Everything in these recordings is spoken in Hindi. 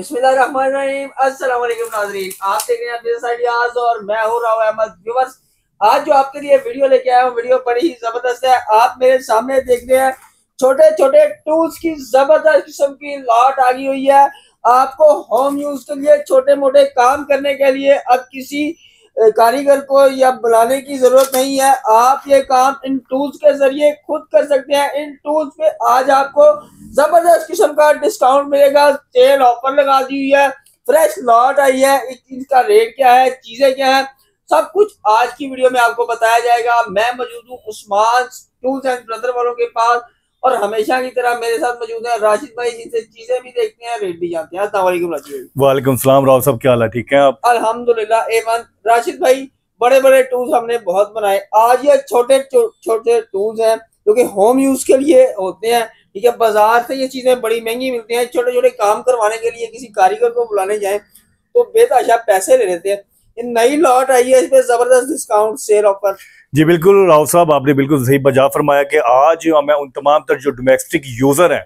आज जो आपके लिए वीडियो लेके आया हूँ बड़ी ही जबरदस्त है आप मेरे सामने हैं छोटे छोटे टूल्स की जबरदस्त किस्म की लॉट आ गई हुई है आपको होम यूज के लिए छोटे मोटे काम करने के लिए अब किसी कारीगर को या बुलाने की जरूरत नहीं है आप ये काम इन टूल्स के जरिए खुद कर सकते हैं इन टूल्स पे आज आपको जबरदस्त किस्म का डिस्काउंट मिलेगा सेल ऑफर लगा दी हुई है फ्रेश लॉट आई है इसका रेट क्या है चीजें क्या है सब कुछ आज की वीडियो में आपको बताया जाएगा मैं मौजूद हूँ उस्मान टूल्स एंड ब्रदर वालों के पास और हमेशा की तरह मेरे साथ मौजूद है राशिद भाई जिनसे चीजें भी देखते हैं रेट भी जानते हैं वालेकुम सलाम राव साहब क्या हाल है ठीक है आप अलहमदुल्ला एमन राशिद भाई बड़े बड़े टूल्स हमने बहुत बनाए आज ये छोटे छोटे टूल्स हैं जो कि होम यूज के लिए होते हैं ठीक है बाजार से ये चीजें बड़ी महंगी मिलती हैं छोटे छोटे काम करवाने के लिए किसी कारीगर को बुलाने जाए तो बेताशा पैसे ले लेते हैं ये नई लॉट आई है इस पर जबरदस्त डिस्काउंट सेल ऑफर जी बिल्कुल राव साहब आपने बिल्कुल सही बजा फरमाया कि आज हमें उन तमाम तर जो डोमेस्टिक यूज़र हैं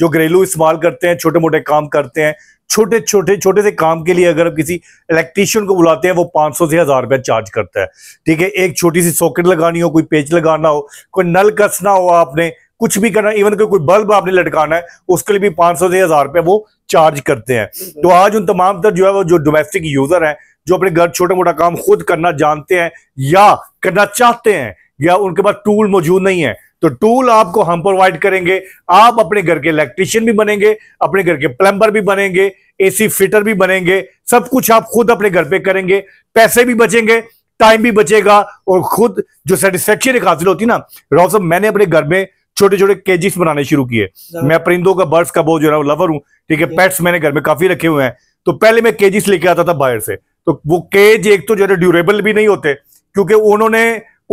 जो घरेलू इस्तेमाल करते हैं छोटे मोटे काम करते हैं छोटे छोटे छोटे से काम के लिए अगर आप किसी इलेक्ट्रीशियन को बुलाते हैं वो 500 से हज़ार रुपया चार्ज करता है ठीक है एक छोटी सी सॉकेट लगानी हो कोई पेच लगाना हो कोई नल कसना हो आपने कुछ भी करना इवन कोई बल्ब आपने लटकाना है उसके लिए भी 500 से हज़ार रुपया वो चार्ज करते हैं तो आज उन तमाम तर जो है वो जो डोमेस्टिक यूज़र हैं जो अपने घर छोटा मोटा काम खुद करना जानते हैं या करना चाहते हैं या उनके पास टूल मौजूद नहीं है तो टूल आपको हम प्रोवाइड करेंगे आप अपने घर के इलेक्ट्रिशियन भी बनेंगे अपने घर के प्लम्बर भी बनेंगे एसी फिटर भी बनेंगे सब कुछ आप खुद अपने घर पे करेंगे पैसे भी बचेंगे टाइम भी बचेगा और खुद जो सेटिस्फेक्शन एक हासिल होती ना राव साहब मैंने अपने घर में छोटे छोटे केजिस बनाने शुरू किए मैं परिंदों का बर्ड्स का बहुत जो है लवर हूँ ठीक है पेट्स मैंने घर में काफी रखे हुए हैं तो पहले मैं केजिस लेके आता था बाहर से तो वो केज एक तो जो है ड्यूरेबल भी नहीं होते क्योंकि उन्होंने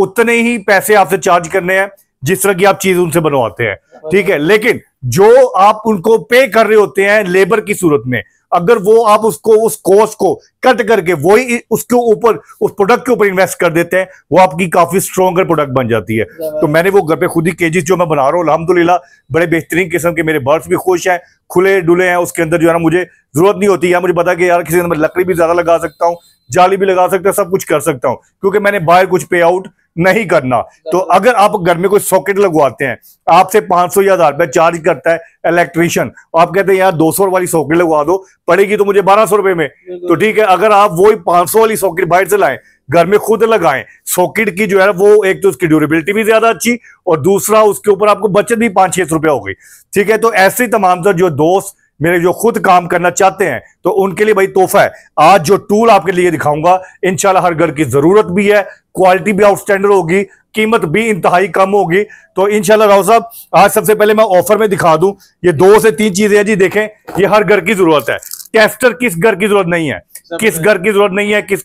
उतने ही पैसे आपसे चार्ज करने हैं जिस तरह की आप चीज उनसे बनवाते हैं ठीक है लेकिन जो आप उनको पे कर रहे होते हैं लेबर की सूरत में अगर वो आप उसको उस कॉस्ट को कट करके वही उसके ऊपर उस प्रोडक्ट के ऊपर इन्वेस्ट कर देते हैं वो आपकी काफी स्ट्रॉगर प्रोडक्ट बन जाती है तो मैंने वो घर पे खुद ही केजिस जो मैं बना रहा हूँ अलहमदुल्ला बड़े बेहतरीन किस्म के मेरे बर्ड्स भी खुश हैं खुले डुले हैं उसके अंदर जो है ना मुझे जरूरत नहीं होती है मुझे पता कि यार किसी अंदर लकड़ी भी ज्यादा लगा सकता हूँ जाली भी लगा सकता हूँ सब कुछ कर सकता हूँ क्योंकि मैंने बाहर कुछ पे आउट नहीं करना तो अगर आप घर में कोई सॉकेट लगवाते हैं आपसे 500 या हजार रुपया चार्ज करता है इलेक्ट्रिशियन आप कहते हैं यार 200 वाली सॉकेट लगवा दो पड़ेगी तो मुझे बारह सौ रुपए में तो ठीक है अगर आप वही 500 वाली सॉकेट बाहर से लाएं घर में खुद लगाएं सॉकेट की जो है वो एक तो उसकी ड्यूरेबिलिटी भी ज्यादा अच्छी और दूसरा उसके ऊपर आपको बचत भी पांच छह सौ रुपया हो गई ठीक है तो ऐसे तमाम जो दोस्त मेरे जो खुद काम करना चाहते हैं तो उनके लिए भाई तोहफा है आज जो टूल आपके लिए दिखाऊंगा इनशाला हर घर की जरूरत भी है क्वालिटी भी आउटस्टैंडर्ड होगी कीमत भी इंतहाई कम होगी तो इनशाला राव साहब आज सबसे पहले मैं ऑफर में दिखा दूं ये दो से तीन चीजें हैं जी देखें ये हर घर की जरूरत है टेस्टर किस घर की जरूरत नहीं है किस घर की जरूरत नहीं है किस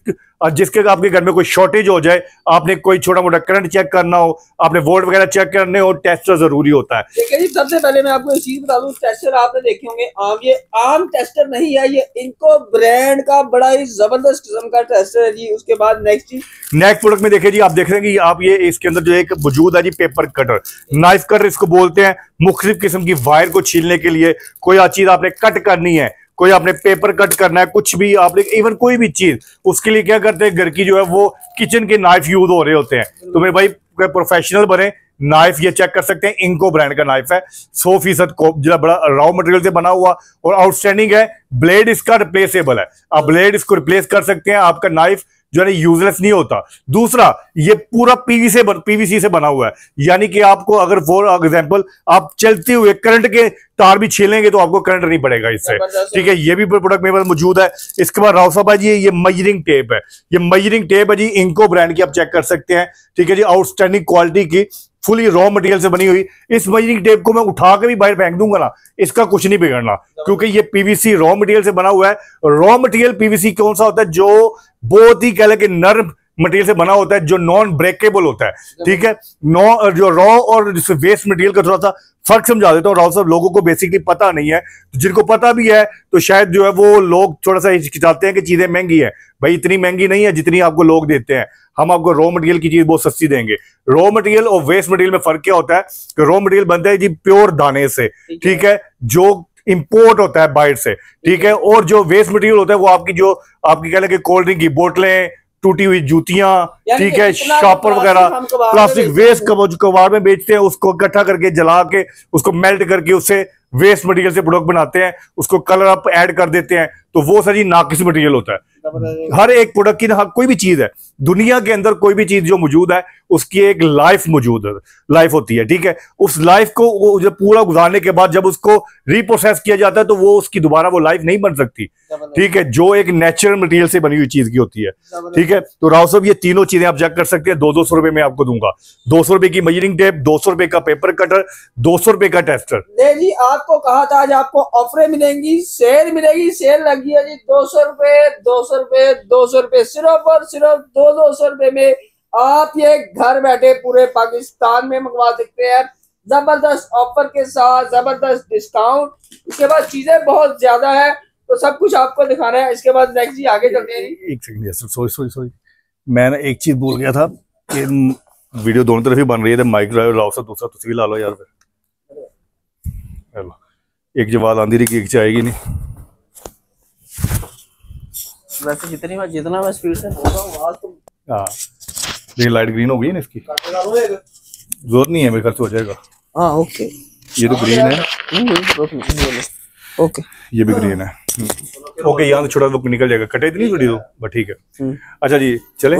जिसके आपके घर में कोई शॉर्टेज हो जाए आपने कोई छोटा मोटा करंट चेक करना हो आपने वोल्ट वगैरह चेक करने हो टेस्टर जरूरी होता है सबसे पहले मैं आपको एक चीज बता दूं टेस्टर आपने देखे होंगे आम ये आम टेस्टर नहीं है ये इनको ब्रांड का बड़ा ही जबरदस्त किस्म का टेस्टर है जी उसके बाद नेक्स्ट चीज नेक्स्ट प्रोडक्ट में देखे जी आप देख रहे हैं कि आप ये इसके अंदर जो एक वजूद है जी पेपर कटर नाइफ कटर इसको बोलते हैं मुख्तलिफ किस्म की वायर को छीलने के लिए कोई चीज आपने कट करनी है कोई आपने पेपर कट करना है कुछ भी आपने इवन कोई भी चीज उसके लिए क्या करते हैं घर की जो है वो किचन के नाइफ यूज हो रहे होते हैं तो मेरे भाई प्रोफेशनल बने नाइफ ये चेक कर सकते हैं इंको ब्रांड का नाइफ है सौ फीसद बड़ा रॉ मटेरियल से बना हुआ और आउटस्टैंडिंग है ब्लेड इसका रिप्लेसेबल है आप ब्लेड इसको रिप्लेस कर सकते हैं आपका नाइफ जो है यूजलेस नहीं होता दूसरा ये पूरा पीवी से पीवीसी से बना हुआ है यानी कि आपको अगर फॉर एग्जाम्पल आप चलते हुए करंट के तार भी छीलेंगे तो आपको करंट नहीं पड़ेगा इससे ठीक है ये भी प्रोडक्ट मेरे पास मौजूद है इसके बाद राव साहब जी ये मयरिंग टेप है ये मयरिंग टेप है जी इनको ब्रांड की आप चेक कर सकते हैं ठीक है जी आउटस्टैंडिंग क्वालिटी की फुली रॉ मटेरियल से बनी हुई इस मशीनिंग टेप को मैं उठा के भी बाहर फेंक दूंगा ना इसका कुछ नहीं बिगड़ना क्योंकि ये पीवीसी रॉ मटेरियल से बना हुआ है रॉ मटेरियल पीवीसी कौन सा होता है जो बहुत ही कह लगे नर्म मटेरियल से बना होता है जो नॉन ब्रेकेबल होता है ठीक है नॉ जो रॉ और वेस्ट मटेरियल का थोड़ा सा फर्क समझा देता हूँ राहुल साहब लोगों को बेसिकली पता नहीं है तो जिनको पता भी है तो शायद जो है वो लोग थोड़ा सा हिचकिचाते हैं कि चीजें महंगी है भाई इतनी महंगी नहीं है जितनी आपको लोग देते हैं हम आपको रॉ मटेरियल की चीज बहुत सस्ती देंगे रॉ मटेरियल और वेस्ट मटेरियल में फर्क क्या होता है कि रॉ मटेरियल बनता है जी प्योर दाने से ठीक है जो इंपोर्ट होता है बाहर से ठीक है और जो वेस्ट मटेरियल होता है वो आपकी जो आपकी कह लें कोल्ड ड्रिंक की बोतलें टूटी हुई जूतियां ठीक है शॉपर तो वगैरह प्लास्टिक वेस्ट कबाड़ में बेचते हैं उसको इकट्ठा करके जला के उसको मेल्ट करके उससे वेस्ट मटेरियल से प्रोडक्ट बनाते हैं उसको कलर अप ऐड कर देते हैं तो वो सारी नाकिस मटेरियल होता है हर एक प्रोडक्ट की हाँ, कोई भी चीज है दुनिया के अंदर कोई भी चीज जो मौजूद है उसकी एक लाइफ मौजूद है लाइफ होती है ठीक है उस लाइफ को जब पूरा गुजारने के बाद जब उसको रिप्रोसेस किया जाता है तो वो उसकी दोबारा वो लाइफ नहीं बन सकती ठीक है जो एक नेचुरल मटेरियल से बनी हुई चीज की होती है ठीक है तो राव साहब ये तीनों चीजें आप चेक कर सकते हैं दो दो सौ रुपए में आपको दूंगा दो सौ रुपए की मजरिंग टेप दो सौ रुपए का पेपर कटर दो सौ रुपए का टेस्टर जी आपको कहा था आज आपको ऑफरें मिलेंगी सेल मिलेगी सेल लगी है जी दो सौ रुपए दो सौ रुपए दो सौ रुपए सिर्फ और सिर्फ दो दो सौ रुपए में आप ये घर बैठे पूरे पाकिस्तान में मंगवा सकते हैं जबरदस्त ऑफर के साथ जबरदस्त डिस्काउंट इसके बाद चीजें बहुत ज्यादा है तो सब कुछ आपको दिखाना है इसके बाद नेक्स्ट जी आगे चलते हैं एक सेकंड सॉरी सॉरी सॉरी मैंने एक चीज बोल गया था कि वीडियो दोनों तरफ ही बन रही है माइक्रो लाओ सर दूसरा तुम भी ला लो यार फिर एक जवाब आंधी रही कि एक चाहेगी नहीं वैसे जितनी बार जितना मैं स्पीड से तो- हाँ ये लाइट ग्रीन हो गई ना इसकी जरूरत नहीं है मेरे खर्च हो जाएगा हाँ ओके ये तो ग्रीन है ओके हम्म, हम्म, तो ये भी ग्रीन है ओके हम्म। यहाँ से छोटा वो निकल जाएगा कटे इतनी थोड़ी तो बट ठीक है अच्छा जी चले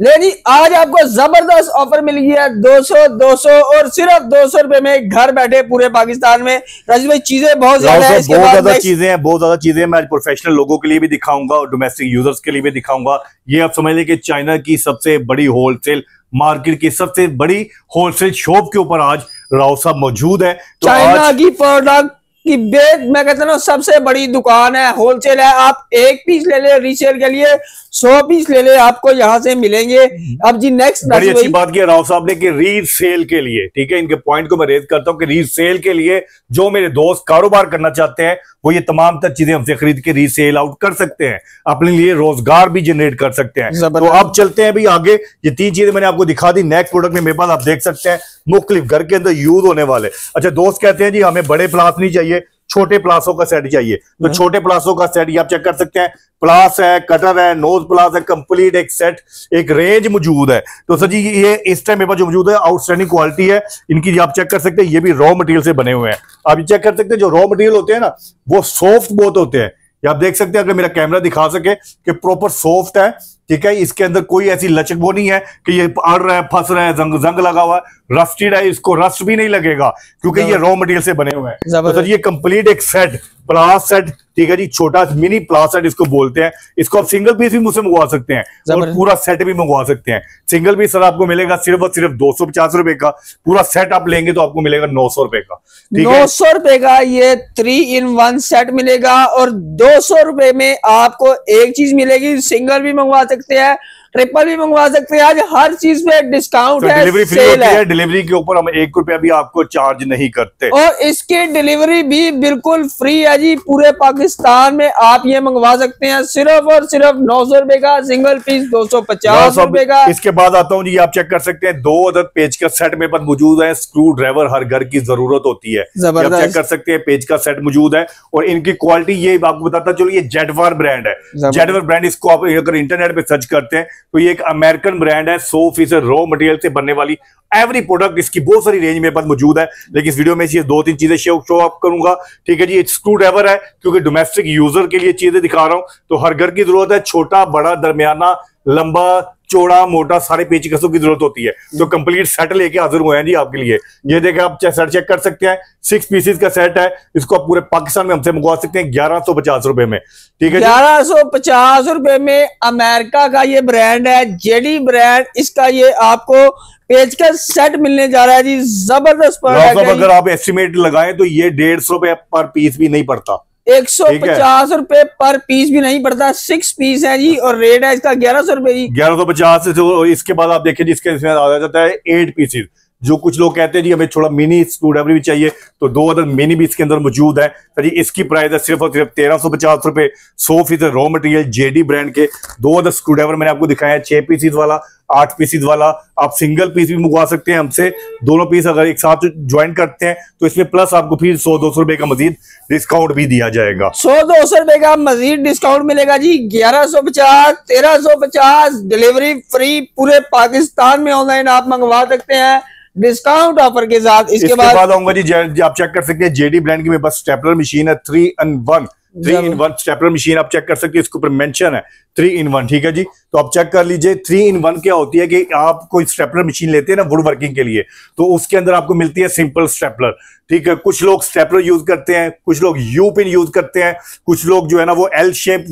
ले आज आपको जबरदस्त ऑफर मिल गया 200 200 और सिर्फ 200 रुपए में घर बैठे पूरे पाकिस्तान में राजीव भाई चीजें बहुत ज्यादा है बहुत ज्यादा चीजें हैं बहुत ज्यादा चीजें मैं प्रोफेशनल लोगों के लिए भी दिखाऊंगा और डोमेस्टिक यूजर्स के लिए भी दिखाऊंगा ये आप समझ लें कि चाइना की सबसे बड़ी होलसेल मार्केट की सबसे बड़ी होलसेल शॉप के ऊपर आज राव साहब मौजूद है तो चाइना की प्रोडक्ट कि बेच मैं कहता ना सबसे बड़ी दुकान है होलसेल है आप एक पीस ले ले रीसेल के लिए सौ पीस ले ले आपको यहाँ से मिलेंगे हम्म। अब जी नेक्स्ट बड़ी अच्छी बात की राव साहब ने कि रीसेल के लिए ठीक है इनके पॉइंट को मैं रेज करता हूँ कि रीसेल के लिए जो मेरे दोस्त कारोबार करना चाहते हैं वो ये तमाम तर चीजें हमसे खरीद के रीसेल आउट कर सकते हैं अपने लिए रोजगार भी जनरेट कर सकते हैं तो अब चलते हैं भाई आगे ये तीन चीजें मैंने आपको दिखा दी नेक्स्ट प्रोडक्ट में मेरे पास आप देख सकते हैं मुख्तलिफ घर के अंदर यूज होने वाले अच्छा दोस्त कहते हैं जी हमें बड़े प्लास नहीं चाहिए छोटे प्लासों का सेट चाहिए तो हाँ। छोटे प्लासों का सेट ये आप चेक कर सकते हैं प्लास है कटर है नोज प्लास है कंप्लीट एक सेट एक रेंज मौजूद है तो सर जी ये इस टाइम मेरे पास जो मौजूद है आउटस्टैंडिंग क्वालिटी है इनकी आप चेक कर सकते हैं ये भी रॉ मटेरियल से बने हुए हैं आप ये चेक कर सकते हैं जो रॉ मटेरियल होते हैं ना वो सॉफ्ट बहुत होते हैं आप देख सकते हैं अगर मेरा कैमरा दिखा सके कि प्रॉपर सॉफ्ट है ठीक है इसके अंदर कोई ऐसी लचक वो नहीं है कि ये अड़ रहा है फंस रहा है जंग जंग लगा हुआ है रस्टेड है इसको रस्ट भी नहीं लगेगा क्योंकि ये रॉ मटेरियल से बने हुए हैं तो सर ये कंप्लीट एक सेट प्लास सेट ठीक है जी छोटा मिनी प्लास सेट इसको बोलते हैं इसको आप सिंगल पीस भी मुझसे मंगवा सकते हैं और पूरा सेट भी मंगवा सकते हैं सिंगल पीस सर आपको मिलेगा सिर्फ और सिर्फ दो सौ पचास रुपए का पूरा सेट आप लेंगे तो आपको मिलेगा नौ सौ रुपए का नौ सौ रुपए का ये थ्री इन वन सेट मिलेगा और दो सौ रुपए में आपको एक चीज मिलेगी सिंगल भी मंगवा सकते हैं ट्रिपल भी मंगवा सकते हैं आज हर चीज पे डिस्काउंट है डिलीवरी फ्री होती है डिलीवरी के ऊपर हम एक रुपया भी आपको चार्ज नहीं करते और इसकी डिलीवरी भी बिल्कुल फ्री है जी पूरे पाकिस्तान में आप ये मंगवा सकते हैं सिर्फ और सिर्फ नौ सौ रुपए का सिंगल पीस दो सौ पचास रुपए का इसके बाद आता हूँ जी आप चेक कर सकते हैं दो अदर पेज का सेट मेरे पास मौजूद है स्क्रू ड्राइवर हर घर की जरूरत होती है चेक कर सकते हैं पेज का सेट मौजूद है और इनकी क्वालिटी ये आपको बताता चलो ये जेडवार ब्रांड है जेडवार ब्रांड इसको आप अगर इंटरनेट पे सर्च करते हैं तो ये एक अमेरिकन ब्रांड है सौ फीसद रॉ मटेरियल से बनने वाली एवरी प्रोडक्ट इसकी बहुत सारी रेंज मेरे पास मौजूद है लेकिन इस वीडियो में ये दो तीन चीजें शो शो करूंगा ठीक है जी स्क्रू ड्राइवर है क्योंकि डोमेस्टिक यूजर के लिए चीजें दिखा रहा हूं तो हर घर की जरूरत है छोटा बड़ा दरमियाना लंबा चौड़ा मोटा सारे पेचकसों की जरूरत होती है तो कंप्लीट सेट लेके हाजिर हुए हैं जी आपके लिए ये देखे आप सेट चेक कर सकते हैं सिक्स पीसीज का सेट है इसको आप पूरे पाकिस्तान में हमसे मंगवा सकते हैं ग्यारह रुपए में ठीक है ग्यारह रुपए में अमेरिका का ये ब्रांड है जेडी ब्रांड इसका ये आपको पेज का सेट मिलने जा रहा है जी जबरदस्त अगर आप एस्टिमेट लगाए तो ये डेढ़ सौ रुपए पर पीस भी नहीं पड़ता एक सौ पचास रूपए पर पीस भी नहीं पड़ता सिक्स पीस है जी और रेट है इसका ग्यारह सौ रूपये जी ग्यारह सौ पचास जो इसके बाद आप देखिए जिसके इसमें आ जाता है एट पीसेज जो कुछ लोग कहते हैं जी हमें थोड़ा मिनी स्क्रू ड्राइवर भी चाहिए तो दो अदर मिनी भी इसके अंदर मौजूद है सर तो जी इसकी प्राइस है सिर्फ और सिर्फ तेरह सौ पचास रुपए सौ फीसद रॉ मटेरियल जेडी ब्रांड के दो अदर स्क्रू ड्राइवर मैंने आपको दिखाया है छह पीसीज वाला आठ पीसीज वाला आप सिंगल पीस भी मंगवा सकते हैं हमसे दोनों पीस अगर एक साथ ज्वाइन करते हैं तो इसमें प्लस आपको फिर सौ दो सौ रुपए का मजीद डिस्काउंट भी दिया जाएगा सौ दो सौ रुपए का मजीद डिस्काउंट मिलेगा जी ग्यारह सौ पचास तेरह सौ पचास डिलीवरी फ्री पूरे पाकिस्तान में ऑनलाइन आप मंगवा सकते हैं डिस्काउंट ऑफर के साथ इसके, इसके बाद आऊंगा जी आप चेक कर सकते हैं जेडी ब्रांड की मेरे पास स्टेपलर मशीन है three and one three in one stapler machine आप चेक कर सकते हैं इसके ऊपर मेंशन है थ्री इन वन ठीक है जी तो आप चेक कर लीजिए थ्री इन वन क्या होती है कि आप कोई स्टेपलर मशीन लेते हैं ना वुड वर्किंग के लिए तो उसके अंदर आपको मिलती है सिंपल स्टेपलर ठीक है कुछ लोग स्टेपलर यूज करते हैं कुछ लोग यू पिन यूज करते हैं कुछ लोग जो है ना वो एल शेप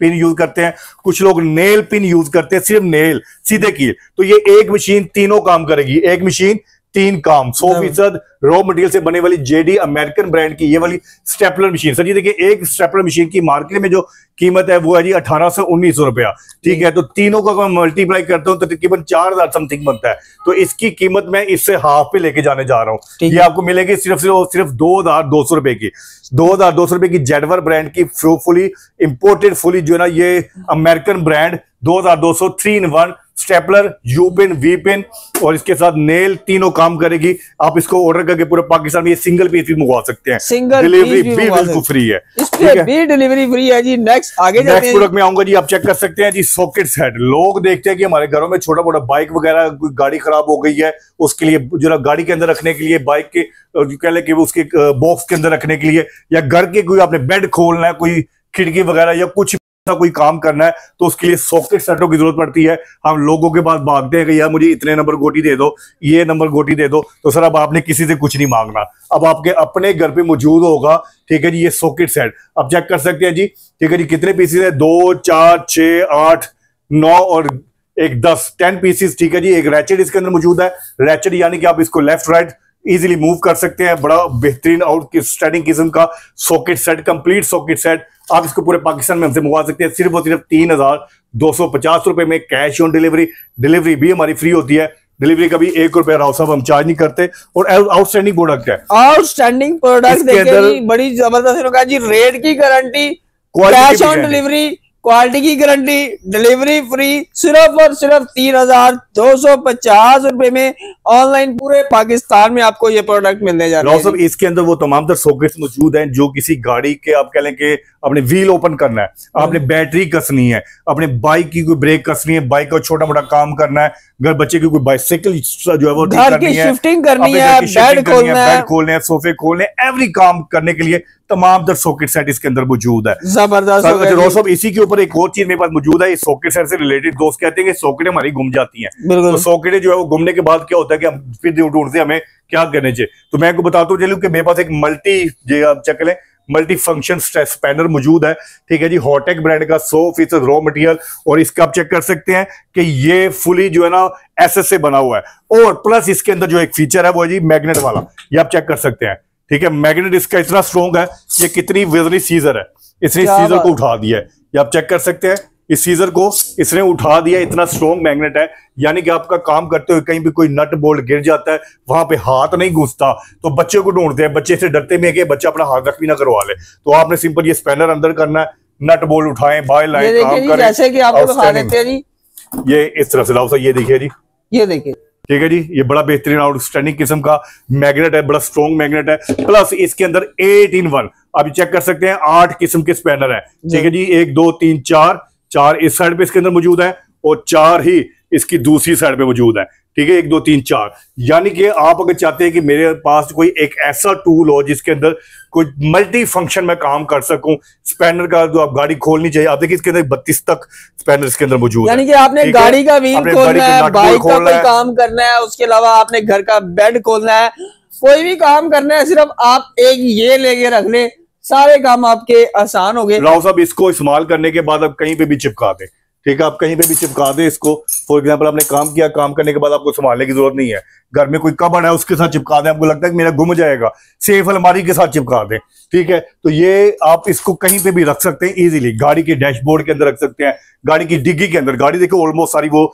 पिन यूज करते हैं कुछ लोग नेल पिन यूज करते हैं सिर्फ नेल सीधे की तो ये एक मशीन तीनों काम करेगी एक मशीन तीन काम सौ हाँ। फीसद रॉ मटेरियल से बने वाली जेडी अमेरिकन ब्रांड की ये वाली स्टेपलर मशीन सर जी देखिए एक स्टेपलर मशीन की मार्केट में जो कीमत है वो है जी अठारह सौ उन्नीस सौ रुपया ठीक है तो तीनों को मैं मल्टीप्लाई करता हूँ तो तकरीबन चार हजार समथिंग बनता है तो इसकी कीमत मैं इससे हाफ पे लेके जाने जा रहा हूँ ये आपको मिलेगी सिर्फ सिर्फ सिर्फ दो हजार दो सौ रुपए की दो हजार दो सौ रुपए की जेडवर ब्रांड की फुली इम्पोर्टेड फुली जो है ना ये अमेरिकन ब्रांड दो हजार दो सौ three in one stapler U pin V pin और इसके साथ नेल तीनों काम करेगी आप इसको ऑर्डर करके पूरे पाकिस्तान में ये सिंगल पीस भी मंगवा सकते हैं सिंगल डिलीवरी भी बिल्कुल फ्री है भी डिलीवरी फ्री है जी नेक्स्ट आगे नेक्स्ट प्रोडक्ट में आऊंगा जी आप चेक कर सकते हैं जी सॉकेट सेट लोग देखते हैं कि हमारे घरों में छोटा मोटा बाइक वगैरह गाड़ी खराब हो गई है उसके लिए जो ना गाड़ी के अंदर रखने के लिए बाइक के कह लें कि उसके बॉक्स के अंदर रखने के लिए या घर के कोई आपने बेड खोलना है कोई खिड़की वगैरह या कुछ सा कोई काम करना है तो उसके लिए सॉकेट सेटों की जरूरत पड़ती है हम लोगों के पास भागते हैं कि यार मुझे इतने नंबर गोटी दे दो ये नंबर गोटी दे दो तो सर अब आपने किसी से कुछ नहीं मांगना अब आपके अपने घर पे मौजूद होगा ठीक है जी ये सॉकेट सेट अब चेक कर सकते हैं जी ठीक है जी कितने पीसीस है दो चार छ आठ नौ और एक दस टेन पीसीस ठीक है जी एक रैचेड इसके अंदर मौजूद है रैचेड यानी कि आप इसको left right right, easily move कर सकते हैं बड़ा बेहतरीन आउट स्टैंडिंग किस्म का socket set complete socket set आप इसको पूरे पाकिस्तान में हमसे मंगवा सकते हैं सिर्फ और सिर्फ तीन हजार दो सौ पचास रुपए में कैश ऑन डिलीवरी डिलीवरी भी हमारी फ्री होती है डिलीवरी का भी एक रुपया राव साहब हम चार्ज नहीं करते और आउटस्टैंडिंग प्रोडक्ट है आउटस्टैंडिंग प्रोडक्ट बड़ी जबरदस्त जी रेट की guarantee cash on delivery quality की गारंटी डिलीवरी फ्री सिर्फ और सिर्फ तीन हजार दो सौ पचास रूपए में ऑनलाइन पूरे पाकिस्तान में आपको ये प्रोडक्ट मिलने जा रहा है इसके अंदर वो तमाम मौजूद हैं जो किसी गाड़ी के आप कह लें कि अपने व्हील ओपन करना है आपने बैटरी हम्म। कसनी है अपने बाइक की कोई ब्रेक कसनी है बाइक का छोटा मोटा काम करना है घर बच्चे की कोई बाइसाइकिल जो है वो घर की शिफ्टिंग करनी है बेड खोलना है खोलने हैं सोफे खोलने एवरी काम करने के लिए तमाम सॉकेट सेट इसके अंदर मौजूद है जबरदस्त अच्छा, इसी के ऊपर एक और चीज मेरे पास मौजूद है सॉकेट सर से रिलेटेड दोस्त कहते हैं कि सॉकेटें हमारी घूम जाती हैं तो सॉकेटें जो है वो घूमने के बाद क्या होता है कि हम फिर ढूंढते हैं हमें क्या करने चाहिए तो मैं आपको बताता हूँ चलू कि मेरे पास एक मल्टी जो आप चेक लें मल्टी फंक्शन स्ट्रेस पैनर मौजूद है ठीक है जी हॉटेक ब्रांड का सौ फीसद रॉ मटेरियल और इसका आप चेक कर सकते हैं कि ये फुली जो है ना एस से बना हुआ है और प्लस इसके अंदर जो एक फीचर है वो है जी मैग्नेट वाला ये आप चेक कर सकते हैं ठीक है मैग्नेट इसका इतना स्ट्रॉन्ग है ये कितनी वेजनी सीजर है इसने सीजर को उठा दिया है ये आप चेक कर सकते हैं इस सीजर को इसने उठा दिया इतना स्ट्रॉन्ग मैग्नेट है यानी कि आपका काम करते हुए कहीं भी कोई नट बोल्ट गिर जाता है वहां पे हाथ नहीं घुसता तो बच्चे को ढूंढते हैं बच्चे से डरते में कि बच्चा अपना हाथ रख भी ना करवा ले तो आपने सिंपल ये स्पैनर अंदर करना है नट बोल्ट उठाए बाय लाइन काम ये इस तरह से लाओ सर ये देखिए जी ये देखिए ठीक है जी ये बड़ा बेहतरीन आउटस्टैंडिंग किस्म का मैग्नेट है बड़ा स्ट्रॉन्ग मैग्नेट है प्लस इसके अंदर एट इन वन आप ये चेक कर सकते हैं आठ किस्म के स्पैनर है ठीक है जी एक दो तीन चार चार इस साइड पे इसके अंदर मौजूद है और चार ही इसकी दूसरी साइड पे मौजूद है ठीक है एक दो तीन चार यानी कि आप अगर चाहते हैं कि मेरे पास कोई एक ऐसा टूल हो जिसके अंदर कोई मल्टी फंक्शन में काम कर सकूं स्पैनर का जो तो आप गाड़ी खोलनी चाहिए आप देखिए इसके अंदर बत्तीस तक स्पैनर इसके अंदर मौजूद यानी कि आपने गाड़ी का व्हील खोलना है बाइक का काम करना है उसके अलावा आपने घर का बेड खोलना है कोई भी काम करना है सिर्फ आप एक ये लेके रख ले सारे काम आपके आसान हो गए राव साहब इसको इस्तेमाल करने के बाद आप कहीं पे भी चिपका दें ठीक है आप कहीं पे भी चिपका दे इसको फॉर एग्जाम्पल आपने काम किया काम करने के बाद आपको संभालने की जरूरत नहीं है घर में कोई कबड़ है उसके साथ चिपका दें आपको लगता है कि मेरा घुम जाएगा सेफ अलमारी के साथ चिपका दें ठीक है तो ये आप इसको कहीं पे भी रख सकते हैं इजीली गाड़ी के डैशबोर्ड के अंदर रख सकते हैं गाड़ी की डिग्गी के अंदर गाड़ी देखो ऑलमोस्ट सारी वो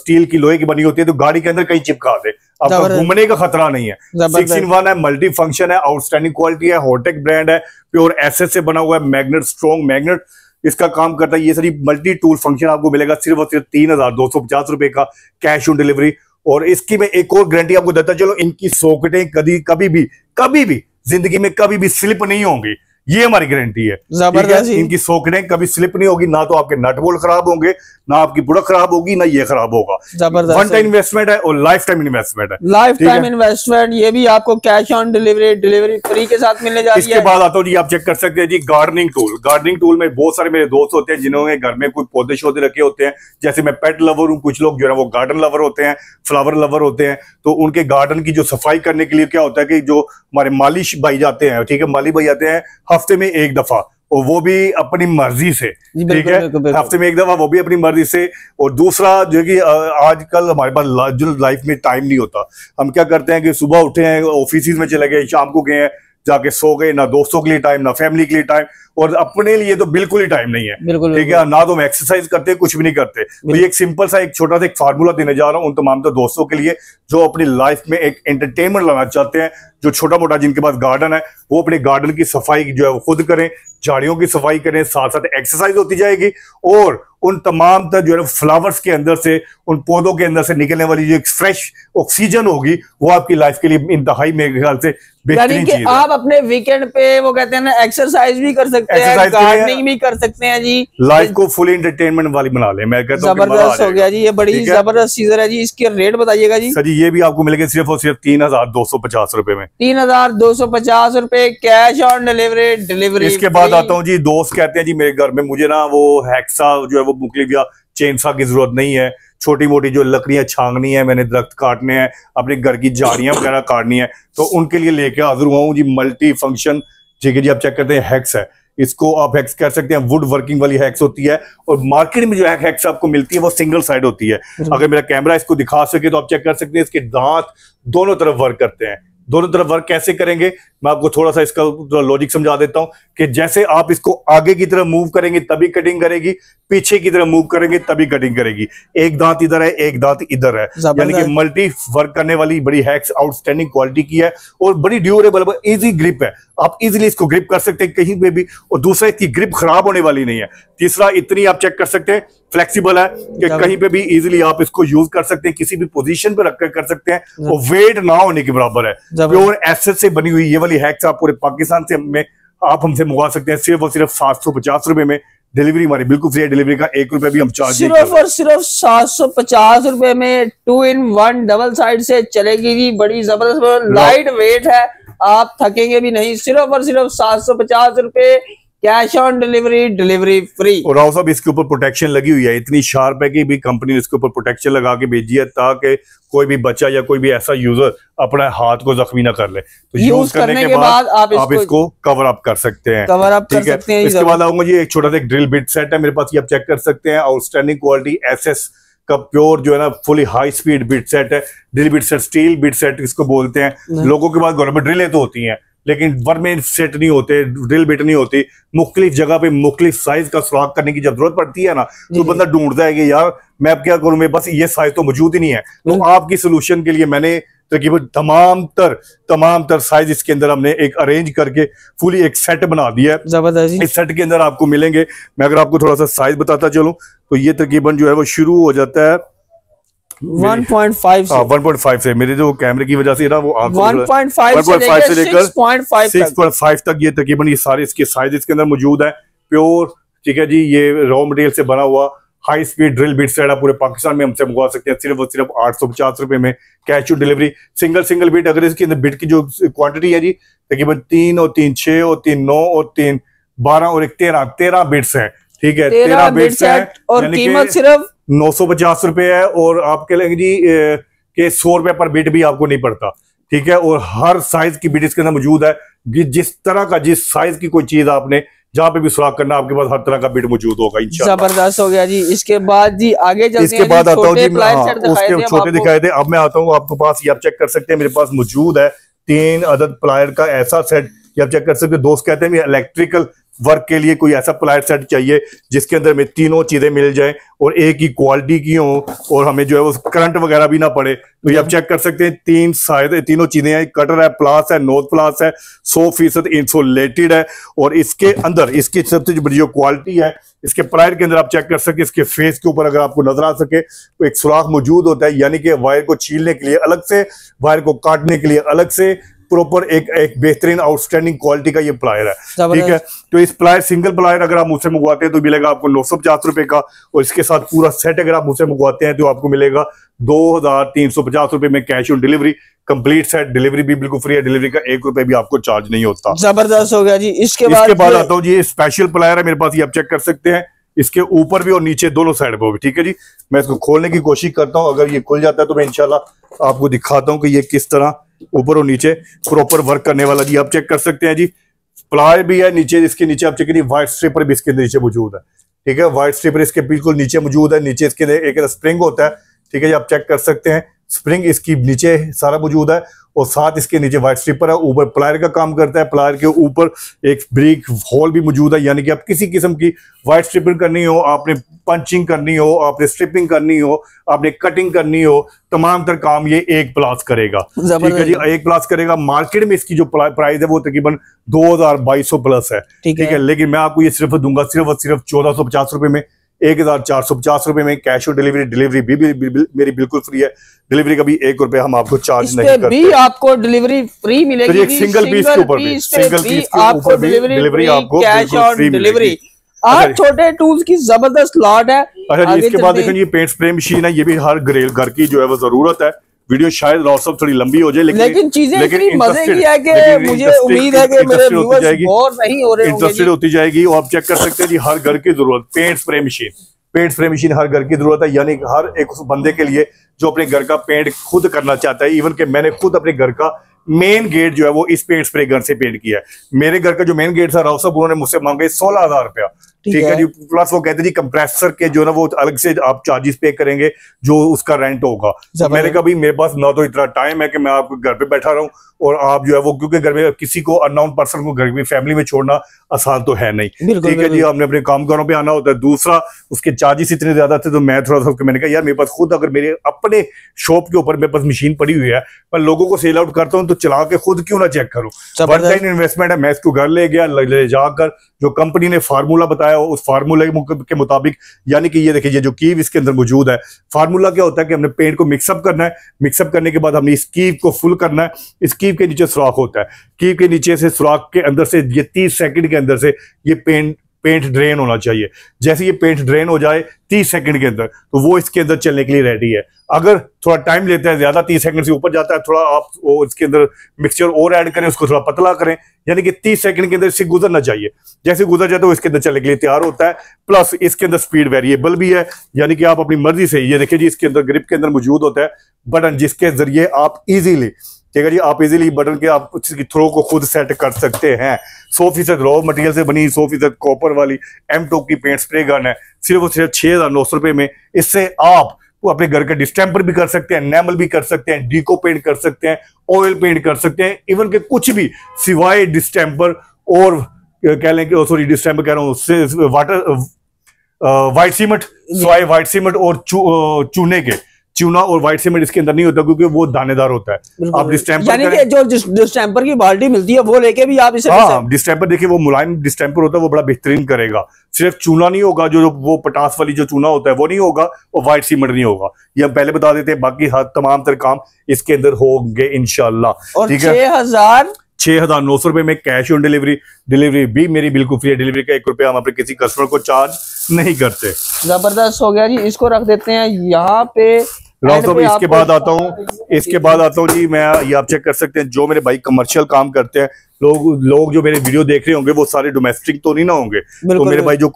स्टील की लोहे की बनी होती है तो गाड़ी के अंदर कहीं चिपका दे आपका घूमने का खतरा नहीं है सिक्स इन वन है मल्टी फंक्शन है आउटस्टैंडिंग क्वालिटी है हॉटेक ब्रांड है प्योर एसेस से बना हुआ है मैग्नेट स्ट्रॉन्ग मैग्नेट इसका काम करता है ये सारी मल्टी टूल फंक्शन आपको मिलेगा सिर्फ और सिर्फ तीन हजार दो सौ पचास रुपए का कैश ऑन डिलीवरी और इसकी मैं एक और गारंटी आपको देता चलो इनकी सॉकेटें कभी कभी भी कभी भी जिंदगी में कभी भी स्लिप नहीं होंगी ये हमारी गारंटी है है? इनकी सॉकेटें कभी स्लिप नहीं होगी ना तो आपके नट बोल्ट खराब होंगे ना आपकी बुढ़क खराब होगी ना ये खराब होगा जबरदस्त इन्वेस्टमेंट है और लाइफ टाइम इन्वेस्टमेंट है लाइफ टाइम इन्वेस्टमेंट ये भी आपको cash on delivery delivery free के साथ मिलने जा रही इसके बाद आता जी आप चेक कर सकते हैं जी गार्डनिंग टूल गार्डनिंग टूल में बहुत सारे मेरे दोस्त होते हैं जिन्होंने घर में कुछ पौधे शौधे रखे होते हैं जैसे मैं पेट लवर हूँ कुछ लोग जो है वो गार्डन लवर होते हैं फ्लावर लवर होते हैं तो उनके गार्डन की जो सफाई करने के लिए क्या होता है कि जो हमारे मालिश भाई जाते हैं ठीक है माली भाई जाते हैं हफ्ते में एक दफा और वो भी अपनी मर्जी से ठीक है हफ्ते में एक दफा वो भी अपनी मर्जी से और दूसरा जो है कि आजकल हमारे पास जो लाइफ में टाइम नहीं होता हम क्या करते हैं कि सुबह उठे हैं ऑफिस में चले गए शाम को गए हैं जाके सो गए ना दोस्तों के लिए टाइम ना फैमिली के लिए टाइम और अपने लिए तो बिल्कुल ही टाइम नहीं है ठीक है ना तो हम एक्सरसाइज करते कुछ भी नहीं करते तो ये एक सिंपल सा एक छोटा सा एक फार्मूला देने जा रहा हूँ उन तमाम तो दोस्तों के लिए जो अपनी लाइफ में एक एंटरटेनमेंट लाना चाहते हैं जो छोटा मोटा जिनके पास गार्डन है वो अपने गार्डन की सफाई जो है वो खुद करें झाड़ियों की सफाई करें साथ साथ एक्सरसाइज होती जाएगी और उन तमाम तर जो है फ्लावर्स के अंदर से उन पौधों के अंदर से निकलने वाली जो एक फ्रेश ऑक्सीजन होगी वो आपकी लाइफ के लिए इंतहाई मेरे ख्याल से यानी कि आप अपने वीकेंड पे वो कहते हैं ना एक्सरसाइज भी कर सकते हैं गार्डनिंग भी कर सकते हैं जी लाइफ को फुल एंटरटेनमेंट वाली बना ले मैं कहता हूँ जबरदस्त हो गया जी ये बड़ी जबरदस्त सीजन है जी इसके रेट बताइएगा जी सर जी ये भी आपको मिलेगा सिर्फ और सिर्फ तीन हजार दो सौ पचास रूपए में तीन हजार दो सौ पचास रूपए कैश ऑन डिलीवरी डिलीवरी इसके बाद आता हूँ जी दोस्त कहते हैं जी मेरे घर में मुझे ना वो हैक्सा जो है वो मुकलिफ या चेंसा की जरूरत नहीं है छोटी मोटी जो लकड़ियां छांगनी है मैंने दरख्त काटने हैं अपने घर की झाड़ियां वगैरह काटनी है तो उनके लिए लेके हाजिर हुआ हूँ जी मल्टी फंक्शन ठीक है जी आप चेक करते हैं हैक्स है इसको आप हैक्स कह सकते हैं वुड वर्किंग वाली हैक्स होती है और मार्केट में जो है हैक्स आपको मिलती है वो सिंगल साइड होती है अगर मेरा कैमरा इसको दिखा सके तो आप चेक कर सकते हैं इसके दांत दोनों तरफ वर्क करते हैं दोनों तरफ वर्क कैसे करेंगे मैं आपको थोड़ा सा इसका लॉजिक समझा देता हूं कि जैसे आप इसको आगे की तरफ मूव करेंगे तभी कटिंग करेगी पीछे की तरफ मूव करेंगे तभी कटिंग करेगी एक दांत इधर है एक दांत इधर है यानी कि मल्टी वर्क करने वाली बड़ी हैक्स आउटस्टैंडिंग क्वालिटी की है और बड़ी ड्यूरेबल इजी ग्रिप है आप इजिली इसको ग्रिप कर सकते हैं कहीं पे भी और दूसरा इसकी ग्रिप खराब होने वाली नहीं है तीसरा इतनी आप चेक कर सकते हैं फ्लेक्सिबल है कि कहीं पे भी इजीली आप इसको यूज कर सकते हैं किसी भी पोजीशन पे रखकर कर सकते हैं और वेट ना होने के बराबर है प्योर एसेट से बनी हुई ये वाली हैक्स आप पूरे पाकिस्तान से हमें आप हमसे मंगवा सकते हैं सिर्फ और सिर्फ सात सौ पचास रुपए में डिलीवरी हमारी बिल्कुल फ्री है डिलीवरी का एक रुपए भी हम चार्ज सिर्फ और सिर्फ सात सौ पचास रुपए में two in one double side से चलेगी जी बड़ी जबरदस्त लाइट वेट है आप थकेंगे भी नहीं सिर्फ और सिर्फ सात सौ पचास रुपए cash on delivery delivery free और राव साहब इसके ऊपर प्रोटेक्शन लगी हुई है इतनी शार्प है कि भी कंपनी इसके ऊपर प्रोटेक्शन लगा के भेजी है ताकि कोई भी बच्चा या कोई भी ऐसा यूजर अपना हाथ को जख्मी ना कर ले तो यूज करने, करने के बाद आप इसको, आप इसको कवर अप कर सकते हैं कवर अप कर सकते हैं इसके बाद आऊंगा ये एक छोटा सा ड्रिल बिट सेट है मेरे पास ये आप चेक कर सकते हैं आउटस्टैंडिंग क्वालिटी एस का प्योर जो है ना fully high speed bit set है drill bit set steel bit set इसको बोलते हैं लोगों के पास गवर्नमेंट ड्रिलें तो होती हैं लेकिन में सेट नहीं होते ड्रिल बिट नहीं होती मुख्तलिफ जगह पे मुख्तलिफ साइज का सुराख करने की जब जरूरत पड़ती है ना तो बंदा ढूंढता है कि यार मैं अब क्या करूं मैं बस ये साइज तो मौजूद ही नहीं है तो आपकी सोल्यूशन के लिए मैंने तकरीबन तो तमाम तर तमाम तर साइज इसके अंदर हमने एक अरेंज करके फुली एक सेट बना दिया है इस सेट के अंदर आपको मिलेंगे मैं अगर आपको थोड़ा सा साइज बताता चलूं तो ये तकरीबन जो है वो शुरू हो जाता है वन हाँ, से मेरे जो कैमरे की वजह से ना वो वन से लेकर सिक्स तक ये तकरीबन ये सारे इसके साइज इसके अंदर मौजूद है प्योर ठीक है जी ये रॉ मटेरियल से बना हुआ high speed drill bit set आप पूरे पाकिस्तान में हमसे मंगवा सकते हैं सिर्फ और सिर्फ आठ सौ पचास रुपए में cash on delivery single single bit अगर इसके अंदर बिट की जो क्वांटिटी है जी तकरीबन तीन और तीन छह और तीन नौ और तीन बारह और एक तेरह तेरह बिट्स है ठीक है तेरह बिट्स है और कीमत सिर्फ नौ सौ पचास रुपए है और आप कह लेंगे जी के सौ रुपये पर बिट भी आपको नहीं पड़ता ठीक है और हर साइज की बिट इसके अंदर मौजूद है जिस तरह का जिस साइज की कोई चीज आपने जहाँ पे भी सुराख करना आपके पास हर तरह का बिट मौजूद होगा जबरदस्त हो गया जी इसके बाद जी आगे इसके बाद आता हूँ जी हाँ, उसके छोटे दिखाए थे अब मैं आता हूँ आपके पास ये आप चेक कर सकते हैं मेरे पास मौजूद है तीन अदद प्लायर का ऐसा सेट ये आप चेक कर सकते हैं दोस्त कहते हैं इलेक्ट्रिकल वर्क के लिए कोई ऐसा प्लायर सेट चाहिए जिसके अंदर में तीनों चीजें मिल जाए और एक ही क्वालिटी की हो और हमें जो है वो करंट वगैरह भी ना पड़े तो ये आप चेक कर सकते हैं तीन शायद तीनों चीजें हैं कटर है प्लास है नोथ प्लास है सौ फीसद इंसोलेटेड है और इसके अंदर इसकी सबसे बड़ी जो क्वालिटी है इसके प्रायर के अंदर आप चेक कर सके इसके फेस के ऊपर अगर आपको नजर आ सके तो एक सुराख मौजूद होता है यानी कि वायर को छीलने के लिए अलग से वायर को काटने के लिए अलग से प्रॉपर एक एक बेहतरीन आउटस्टैंडिंग क्वालिटी का ये प्लायर है ठीक है तो इस प्लायर सिंगल प्लायर अगर आप मुझसे मंगवाते हैं तो मिलेगा आपको नौ सौ पचास रुपए का और इसके साथ पूरा सेट अगर आप मुझसे मंगवाते हैं तो आपको मिलेगा दो हजार तीन सौ पचास रुपए में cash on delivery complete set delivery भी बिल्कुल फ्री है डिलीवरी का एक रुपए भी आपको चार्ज नहीं होता जबरदस्त हो गया जी इसके बाद इसके बाद आता हूँ जी स्पेशल प्लायर है मेरे पास ये आप चेक कर सकते हैं इसके ऊपर भी और नीचे दोनों साइड पर भी ठीक है जी मैं इसको खोलने की कोशिश करता हूँ अगर ये खुल जाता है तो मैं इनशाला आपको दिखाता हूँ कि ये किस तरह ऊपर और नीचे प्रॉपर वर्क करने वाला जी आप चेक कर सकते हैं जी प्लाय भी है नीचे इसके नीचे आप चेक करिए व्हाइट स्ट्रिपर भी इसके नीचे मौजूद है ठीक है व्हाइट स्ट्रिपर इसके बिल्कुल नीचे मौजूद है नीचे इसके एक स्प्रिंग होता है ठीक है जी आप चेक कर सकते हैं स्प्रिंग इसकी नीचे सारा मौजूद है और साथ इसके नीचे वाइट स्ट्रिपर है ऊपर प्लायर का काम करता है प्लायर के ऊपर एक ब्रेक होल भी मौजूद है यानी कि आप किसी किस्म की वाइट स्ट्रिपिंग करनी हो आपने पंचिंग करनी हो आपने स्ट्रिपिंग करनी हो आपने कटिंग करनी हो तमाम तर काम ये एक प्लास करेगा ठीक है जी एक प्लास करेगा मार्केट में इसकी जो प्राइस है वो तकरीबन दो हजार बाईस सौ प्लस है ठीक है।, है लेकिन मैं आपको ये सिर्फ दूंगा सिर्फ और सिर्फ चौदह सौ पचास रुपए में एक हज़ार चार सौ पचास रुपये में कैश ऑन डिलीवरी डिलीवरी भी, भी, भी, भी मेरी बिल्कुल फ्री है डिलीवरी का भी एक रुपया हम आपको चार्ज नहीं करते तो भी आपको डिलीवरी फ्री मिलेगी एक सिंगल पीस के ऊपर भी सिंगल पीस के ऊपर भी डिलीवरी आपको कैश ऑन डिलीवरी आज छोटे टूल्स की जबरदस्त लॉट है अच्छा इसके बाद देखें ये पेंट स्प्रे मशीन है ये भी हर घरेल घर की जो है वो जरूरत है वीडियो शायद राव थोड़ी लंबी हो जाए लेकिन लेकिन चीजें लेकिन की है कि मुझे उम्मीद है कि मेरे नहीं हो रहे इंटरेस्टेड होती जाएगी और आप चेक कर सकते हैं जी हर घर की जरूरत paint spray machine paint spray machine हर घर की जरूरत है यानी हर एक उस बंदे के लिए जो अपने घर का पेंट खुद करना चाहता है इवन के मैंने खुद अपने घर का मेन गेट जो है वो इस पेंट स्प्रे गन से पेंट किया है मेरे घर का जो मेन गेट था राव साहब उन्होंने मुझसे मांगे सोलह हजार रुपया ठीक है जी प्लस वो कहते जी कंप्रेसर के जो ना वो अलग से आप चार्जेस पे करेंगे जो उसका रेंट होगा मैंने कहा भाई मेरे पास ना तो इतना टाइम है कि मैं आपके घर पे बैठा रहा हूँ और आप जो है वो क्योंकि घर में किसी को अननाउन पर्सन को घर में फैमिली में छोड़ना आसान तो है नहीं ठीक है जी आपने अपने कामगारों पे आना होता है दूसरा उसके चार्जेस इतने ज्यादा थे तो मैं थोड़ा सा मैंने कहा यार मेरे पास खुद अगर मेरे अपने शॉप के ऊपर मेरे पास मशीन पड़ी हुई है मैं लोगों को सेल आउट करता हूँ तो चला के खुद क्यों ना चेक करूँ वन टाइम इन्वेस्टमेंट है मैं इसको घर ले गया ले जाकर जो कंपनी ने फार्मूला बताया है उस फार्मूले के मुताबिक यानी कि ये देखिए ये जो कीव इसके अंदर मौजूद है फार्मूला क्या होता है कि हमने पेंट को मिक्सअप करना है मिक्सअप करने के बाद हमने इस कीव को फुल करना है इस कीव के नीचे सुराख होता है कीव के नीचे से सुराख के अंदर से ये तीस सेकेंड के अंदर से ये पेंट पेंट ड्रेन होना चाहिए जैसे ये पेंट ड्रेन हो जाए तीस सेकंड के अंदर तो वो इसके अंदर चलने के लिए रेडी है अगर थोड़ा टाइम लेता है ज्यादा तीस सेकंड से ऊपर जाता है थोड़ा आप वो इसके अंदर मिक्सचर और ऐड करें उसको थोड़ा पतला करें यानी कि तीस सेकंड के अंदर इससे गुजरना चाहिए जैसे गुजर जाए तो इसके अंदर चलने के लिए तैयार होता है प्लस इसके अंदर स्पीड वेरिएबल भी है यानी कि आप अपनी मर्जी से ये देखिए जी इसके अंदर ग्रिप के अंदर मौजूद होता है बटन जिसके जरिए आप इजीली ठीक है जी आप इजीली बटन के आप उसकी थ्रो को खुद सेट कर सकते हैं सौ फीसद रॉ मटेरियल से बनी सौ फीसद कॉपर वाली एम टॉप की पेंट स्प्रे गन है सिर्फ और सिर्फ छह हजार नौ सौ रुपए में इससे आप वो अपने घर के डिस्टेम्पर भी कर सकते हैं नैमल भी कर सकते हैं डीको पेंट कर सकते हैं ऑयल पेंट कर सकते हैं इवन के कुछ भी सिवाय डिस्टेम्पर और कह लें कि सॉरी डिस्टेम्पर कह रहा हूँ वाटर व्हाइट सीमेंट सिवाय व्हाइट सीमेंट और चूने के चूना और व्हाइट सीमेंट इसके अंदर नहीं होता क्योंकि वो दानेदार होता है आप डिस्टेम्पर यानी कि जो डिस्टेम्पर की बाल्टी मिलती है वो लेके भी आप इसे हाँ डिस्टेम्पर देखिए वो मुलायम डिस्टेम्पर होता है वो बड़ा बेहतरीन करेगा सिर्फ चूना नहीं होगा जो वो पटास वाली जो चूना होता है वो नहीं होगा और व्हाइट सीमेंट नहीं होगा ये हम पहले बता देते हैं बाकी हर तमाम तर काम इसके अंदर होंगे इनशाला ठीक है छह हजार छह हजार नौ सौ रुपए में कैश ऑन डिलीवरी डिलीवरी भी मेरी बिल्कुल फ्री है डिलीवरी का एक रुपया हम अपने किसी कस्टमर को चार्ज नहीं करते जबरदस्त हो गया जी इसको रख देते हैं यहाँ पे राव साहब इसके बाद आता हूँ इसके बाद आता हूँ जी मैं ये आप चेक कर सकते हैं जो मेरे भाई कमर्शियल काम करते हैं लोग लोग जो मेरे वीडियो देख रहे होंगे वो सारे डोमेस्टिक तो नहीं ना होंगे तो मेरे भाई जो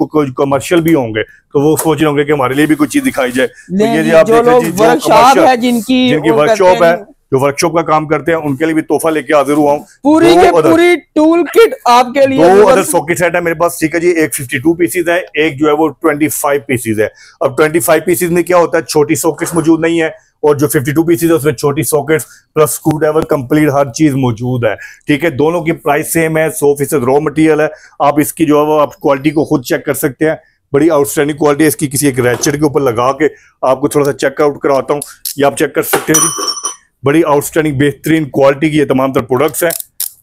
कमर्शियल भी होंगे तो वो सोच रहे होंगे कि हमारे लिए भी कुछ चीज दिखाई जाए तो ये जी आप देख जिनकी जिनकी वर्कशॉप है जो वर्कशॉप का काम करते हैं उनके लिए भी तोहफा लेके हाजिर हुआ हूँ पूरी के अदर, पूरी टूल किट आपके लिए दो अदर सॉकेट सेट है मेरे पास ठीक है जी एक टू पीसीज है एक जो है वो ट्वेंटी फाइव पीसीज है अब ट्वेंटी फाइव पीसीज में क्या होता है छोटी सॉकेट मौजूद नहीं है और जो 52 पीसीज है उसमें छोटी sockets plus screwdriver complete हर चीज मौजूद है ठीक है दोनों की प्राइस सेम है सौ फीसद रॉ मटेरियल है आप इसकी जो है वो आप क्वालिटी को खुद चेक कर सकते हैं बड़ी आउटस्टैंडिंग क्वालिटी है इसकी किसी एक रैचर के ऊपर लगा के आपको थोड़ा सा चेकआउट कराता हूँ ये आप चेक कर सकते हैं बड़ी आउटस्टैंडिंग बेहतरीन क्वालिटी की ये तमाम तरह प्रोडक्ट्स हैं